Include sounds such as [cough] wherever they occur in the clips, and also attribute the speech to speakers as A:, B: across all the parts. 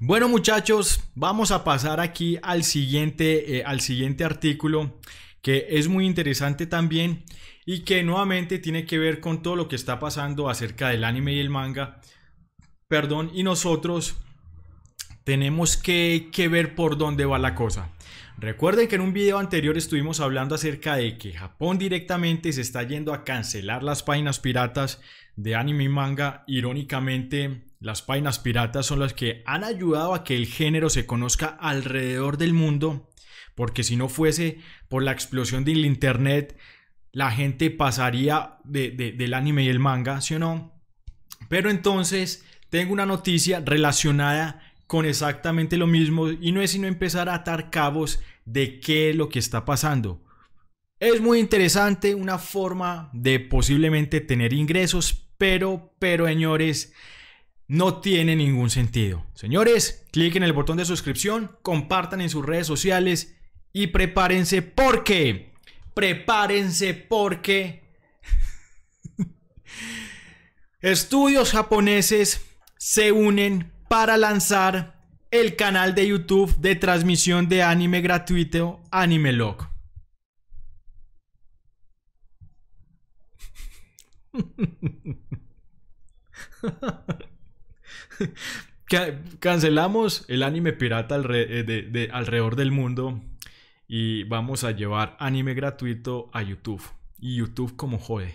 A: Bueno muchachos, vamos a pasar aquí al siguiente, eh, al siguiente artículo que es muy interesante también y que nuevamente tiene que ver con todo lo que está pasando acerca del anime y el manga. Perdón, y nosotros tenemos que, que, ver por dónde va la cosa. Recuerden que en un video anterior estuvimos hablando acerca de que Japón directamente se está yendo a cancelar las páginas piratas de anime y manga. Irónicamente, las páginas piratas son las que han ayudado a que el género se conozca alrededor del mundo, porque si no fuese por la explosión del Internet, la gente pasaría del anime y el manga, ¿sí o no? Pero entonces tengo una noticia relacionada con exactamente lo mismo y no es sino empezar a atar cabos de qué es lo que está pasando. Es muy interesante una forma de posiblemente tener ingresos, pero, pero señores, no tiene ningún sentido. Señores, cliquen el botón de suscripción, compartan en sus redes sociales y prepárense porque, prepárense porque [laughs] estudios japoneses se unen para lanzar el canal de YouTube de transmisión de anime gratuito AnimeLog. [laughs] [laughs] Cancelamos el anime pirata eh, alrededor del mundo y vamos a llevar anime gratuito a YouTube. Y YouTube como jode.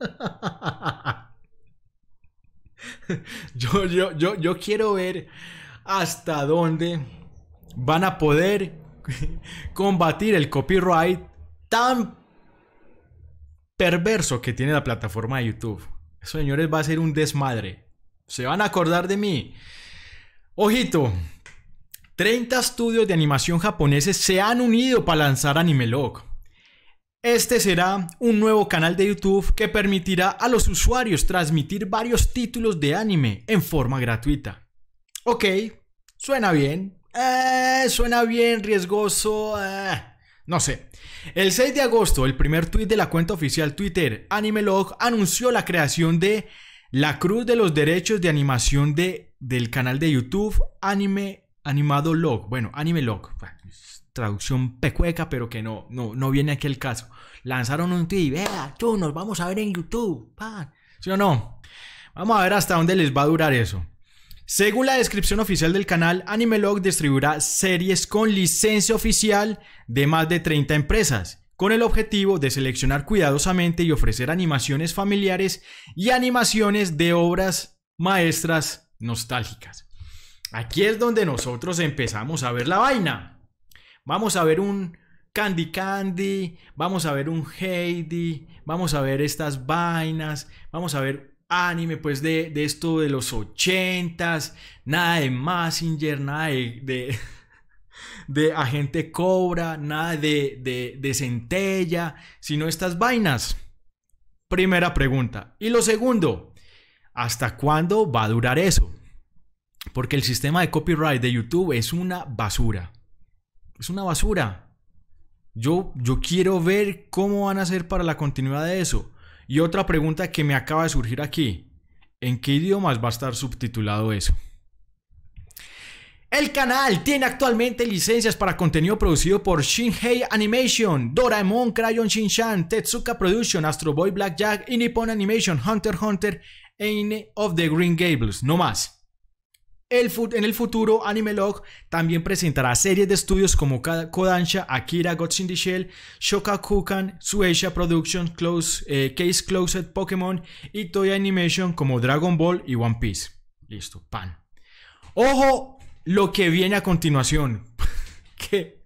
A: [laughs] Yo, yo, yo, yo quiero ver hasta dónde van a poder [laughs] combatir el copyright tan perverso que tiene la plataforma de YouTube. señores, va a ser un desmadre. Se van a acordar de mí. Ojito, 30 estudios de animación japoneses se han unido para lanzar Animelog. Este será un nuevo canal de YouTube que permitirá a los usuarios transmitir varios títulos de anime en forma gratuita. Ok, suena bien. Eh, suena bien, riesgoso. Eh. no sé. El 6 de agosto, el primer tweet de la cuenta oficial Twitter, Animelog, anunció la creación de la cruz de los derechos de animación de, del canal de YouTube Anime Animado Log. Bueno, Anime Log. Traducción pecueca, pero que no, no, no viene aquí el caso. Lanzaron un tweet. Vea, tú, nos vamos a ver en YouTube. pa. ¿Sí o no? Vamos a ver hasta dónde les va a durar eso. Según la descripción oficial del canal, Anime Log distribuirá series con licencia oficial de más de 30 empresas con el objetivo de seleccionar cuidadosamente y ofrecer animaciones familiares y animaciones de obras maestras nostálgicas. Aquí es donde nosotros empezamos a ver la vaina. Vamos a ver un Candy Candy, vamos a ver un Heidi, vamos a ver estas vainas, vamos a ver anime pues de, esto de los ochentas, nada de Massinger, nada de de agente cobra, nada de, de, centella, sino estas vainas. Primera pregunta. Y lo segundo, ¿hasta cuándo va a durar eso? Porque el sistema de copyright de YouTube es una basura. Es una basura. Yo, yo quiero ver cómo van a hacer para la continuidad de eso. Y otra pregunta que me acaba de surgir aquí. ¿En qué idiomas va a estar subtitulado eso? El canal tiene actualmente licencias para contenido producido por Shinhei Animation, Doraemon, Crayon Shinchan, Tetsuka Production, Astro Boy Blackjack y Nippon Animation, Hunter Hunter e of the Green Gables, no más. El en el futuro, Animelog también presentará series de estudios como Kodansha, Akira, Gods in the Shell, Shokakukan, Close, eh, Case Closed, Pokémon y TOYA Animation como Dragon Ball y One Piece. Listo, pan. Ojo lo que viene a continuación. [laughs] que,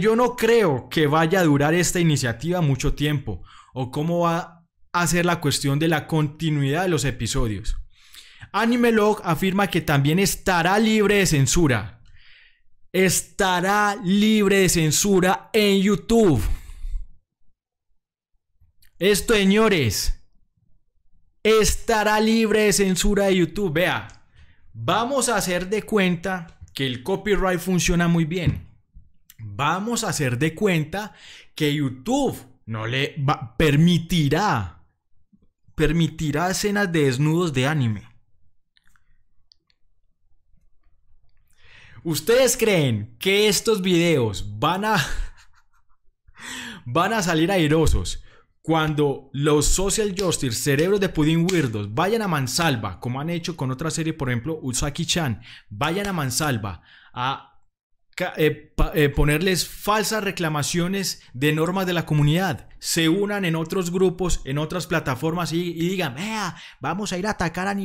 A: yo no creo que vaya a durar esta iniciativa mucho tiempo. O cómo va a ser la cuestión de la continuidad de los episodios. Animelog afirma que también estará libre de censura. Estará libre de censura en YouTube. Esto, señores, estará libre de censura de YouTube. Vea, Vamos a hacer de cuenta que el copyright funciona muy bien. Vamos a hacer de cuenta que YouTube no le permitirá permitirá escenas de desnudos de anime. ¿Ustedes creen que estos videos van a [laughs] van a salir airosos cuando los social justice, cerebros de pudín weirdos, vayan a mansalva, como han hecho con otra serie, por ejemplo, Usaki-chan, vayan a mansalva a eh, eh, ponerles falsas reclamaciones de normas de la comunidad, se unan en otros grupos, en otras plataformas y, digan, vamos a ir a atacar a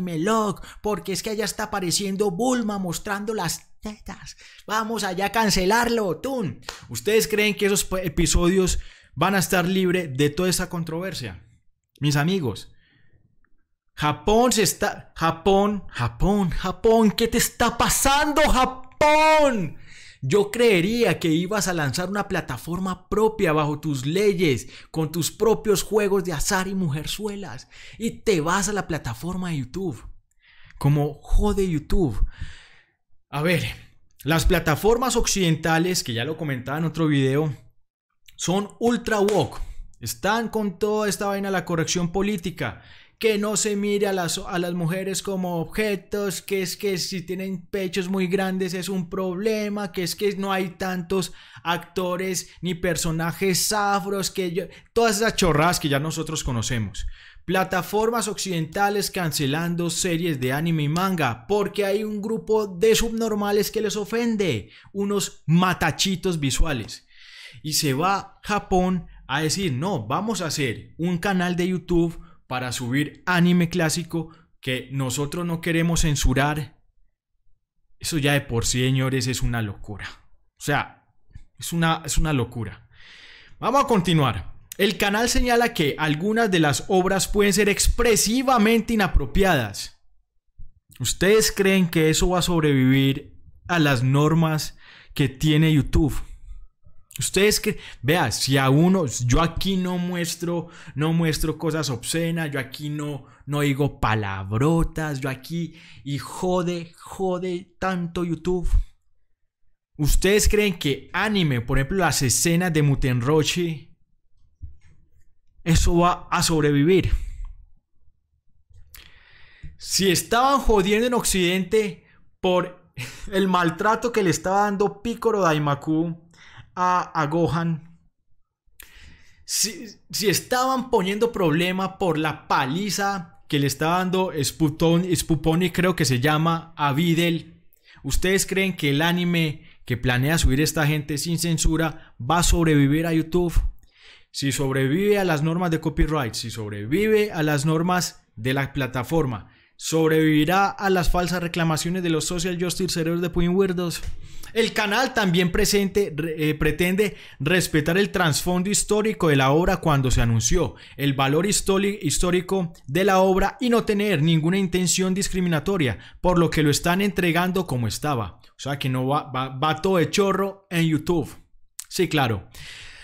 A: porque es que allá está apareciendo Bulma mostrando las tetas, vamos allá a cancelarlo, Tun. ¿Ustedes creen que esos episodios van a estar libre de toda esa controversia. Mis amigos, Japón se está... Japón, Japón, Japón, ¿qué te está pasando, Japón? Yo creería que ibas a lanzar una plataforma propia bajo tus leyes, con tus propios juegos de azar y mujerzuelas. Y te vas a la plataforma de YouTube. Como jode YouTube. A ver, las plataformas occidentales, que ya lo comentaba en otro video, son ultra woke, están con toda esta vaina la corrección política, que no se mire a las, mujeres como objetos, que es que si tienen pechos muy grandes es un problema, que es que no hay tantos actores ni personajes afros, que todas esas chorras que ya nosotros conocemos. Plataformas occidentales cancelando series de anime y manga porque hay un grupo de subnormales que les ofende, unos matachitos visuales y se va Japón a decir, no, vamos a hacer un canal de YouTube para subir anime clásico que nosotros no queremos censurar. Eso ya de por sí, señores, es una locura. O sea, es una, es una locura. Vamos a continuar. El canal señala que algunas de las obras pueden ser expresivamente inapropiadas. ¿Ustedes creen que eso va a sobrevivir a las normas que tiene YouTube? Ustedes que, vea, si a uno, yo aquí no muestro, no muestro cosas obscenas, yo aquí no, no digo palabrotas, yo aquí, y jode, jode tanto YouTube. ¿Ustedes creen que anime, por ejemplo, las escenas de Mutenrochi, eso va a sobrevivir? Si estaban jodiendo en Occidente por [laughs] el maltrato que le estaba dando Picoro Daimaku, a, Gohan. Si, estaban poniendo problema por la paliza que le está dando Sputoni, spuponi creo que se llama, a Videl, ¿ustedes creen que el anime que planea subir esta gente sin censura va a sobrevivir a YouTube? Si sobrevive a las normas de copyright, si sobrevive a las normas de la plataforma, sobrevivirá a las falsas reclamaciones de los social justice cerebros de Puyen Weirdos. El canal también presente, eh, pretende respetar el trasfondo histórico de la obra cuando se anunció, el valor histórico de la obra y no tener ninguna intención discriminatoria, por lo que lo están entregando como estaba. O sea que no va, va todo de chorro en YouTube. Sí, claro.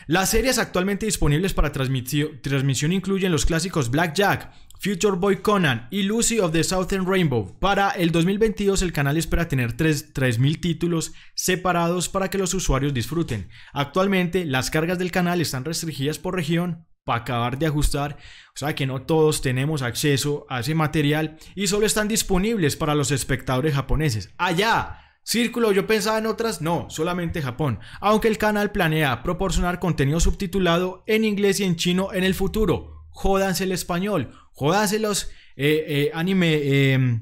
A: Las series actualmente disponibles para transmisión incluyen los clásicos Blackjack, Future Boy Conan y Lucy of the Southern Rainbow. Para el 2022 el canal espera tener 3.000 títulos separados para que los usuarios disfruten. Actualmente las cargas del canal están restringidas por región para acabar de ajustar, o sea que no todos tenemos acceso a ese material y solo están disponibles para los espectadores japoneses. ¡Allá! Círculo, yo pensaba en otras, no, solamente Japón, aunque el canal planea proporcionar contenido subtitulado en inglés y en chino en el futuro jódanse el español, jódanse los eh, eh, anime, em,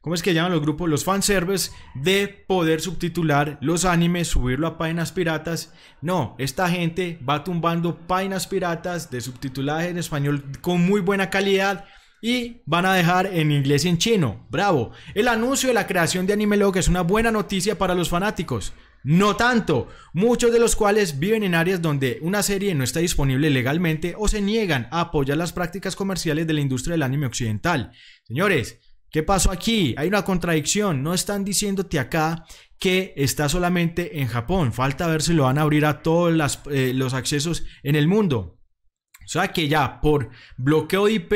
A: ¿cómo es que llaman los grupos? Los fanservers de poder subtitular los animes, subirlo a páginas piratas. No, esta gente va tumbando páginas piratas de subtitulaje en español con muy buena calidad y van a dejar en inglés y en chino. Bravo. El anuncio de la creación de Anime Log es una buena noticia para los fanáticos no tanto, muchos de los cuales viven en áreas donde una serie no está disponible legalmente o se niegan a apoyar las prácticas comerciales de la industria del anime occidental. Señores, ¿qué pasó aquí? Hay una contradicción, no están diciéndote acá que está solamente en Japón, falta ver si lo van a abrir a todos eh, los accesos en el mundo. O sea que ya por bloqueo de IP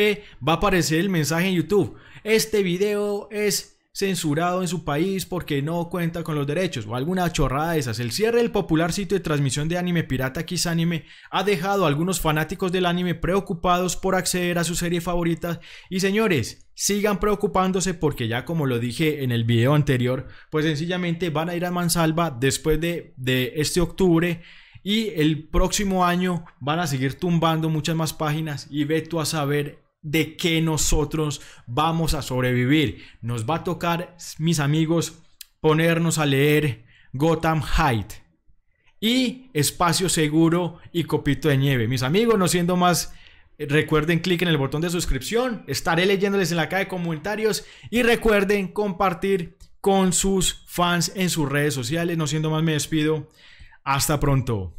A: va a aparecer el mensaje en YouTube. Este video es censurado en su país porque no cuenta con los derechos o alguna chorrada de esas. El cierre del popular sitio de transmisión de anime pirata Kiss Anime ha dejado a algunos fanáticos del anime preocupados por acceder a su serie favorita y señores, sigan preocupándose porque ya como lo dije en el video anterior, pues sencillamente van a ir a Mansalva después de, de este octubre y el próximo año van a seguir tumbando muchas más páginas y ve tú a saber de que nosotros vamos a sobrevivir. Nos va a tocar, mis amigos, ponernos a leer Gotham Height y Espacio Seguro y Copito de Nieve. Mis amigos, no siendo más, recuerden clic en el botón de suscripción, estaré leyéndoles en la caja de comentarios y recuerden compartir con sus fans en sus redes sociales. No siendo más, me despido. Hasta pronto.